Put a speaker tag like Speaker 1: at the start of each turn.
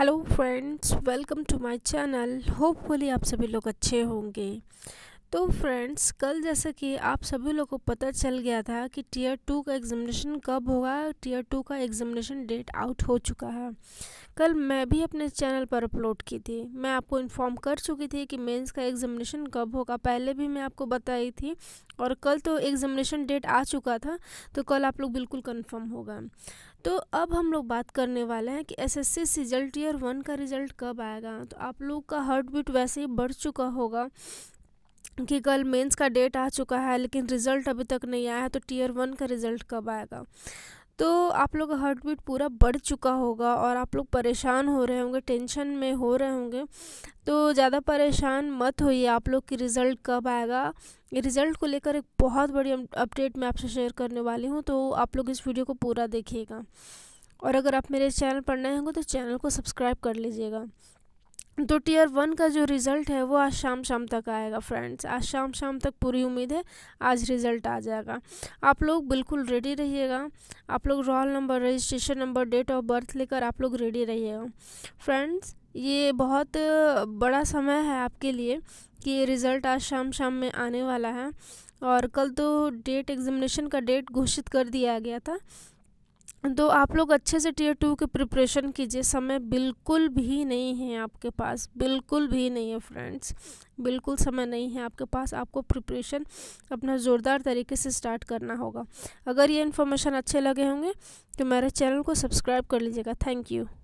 Speaker 1: hello friends welcome to my channel hopefully आप सभी लोग अच्छे होंगे तो फ्रेंड्स कल जैसा कि आप सभी लोग को पता चल गया था कि टीयर टू का एग्जामिनेशन कब होगा टीयर टू का एग्जामिनेशन डेट आउट हो चुका है कल मैं भी अपने चैनल पर अपलोड की थी मैं आपको इन्फॉर्म कर चुकी थी कि मेंस का एग्जामिनेशन कब होगा पहले भी मैं आपको बताई थी और कल तो एग्जामिनेशन डेट आ चुका था तो कल आप लोग बिल्कुल कन्फर्म होगा तो अब हम लोग बात करने वाले हैं कि एसएससी रिजल्ट टीयर वन का रिजल्ट कब आएगा तो आप लोग का हार्ट बीट वैसे ही बढ़ चुका होगा कि कल मेंस का डेट आ चुका है लेकिन रिज़ल्ट अभी तक नहीं आया है तो टीयर वन का रिज़ल्ट कब आएगा तो आप लोग का हार्ट बीट पूरा बढ़ चुका होगा और आप लोग परेशान हो रहे होंगे टेंशन में हो रहे होंगे तो ज़्यादा परेशान मत होइए आप लोग की रिज़ल्ट कब आएगा रिज़ल्ट को लेकर एक बहुत बड़ी अपडेट मैं आपसे शेयर करने वाली हूँ तो आप लोग इस वीडियो को पूरा देखिएगा और अगर आप मेरे चैनल पर नए होंगे तो चैनल को सब्सक्राइब कर लीजिएगा तो टीयर वन का जो रिज़ल्ट है वो आज शाम शाम तक आएगा फ्रेंड्स आज शाम शाम तक पूरी उम्मीद है आज रिज़ल्ट आ जाएगा आप लोग बिल्कुल रेडी रहिएगा आप लोग roll number registration number date of birth लेकर आप लोग रेडी रहिएगा फ्रेंड्स ये बहुत बड़ा समय है आपके लिए कि रिज़ल्ट आज शाम शाम में आने वाला है और कल तो डेट एग्ज़ामिनेशन का डेट घोषित कर दिया गया था तो आप लोग अच्छे से टीयर टू की प्रिपरेशन कीजिए समय बिल्कुल भी नहीं है आपके पास बिल्कुल भी नहीं है फ्रेंड्स बिल्कुल समय नहीं है आपके पास आपको प्रिपरेशन अपना ज़ोरदार तरीके से स्टार्ट करना होगा अगर ये इन्फॉर्मेशन अच्छे लगे होंगे तो मेरे चैनल को सब्सक्राइब कर लीजिएगा थैंक यू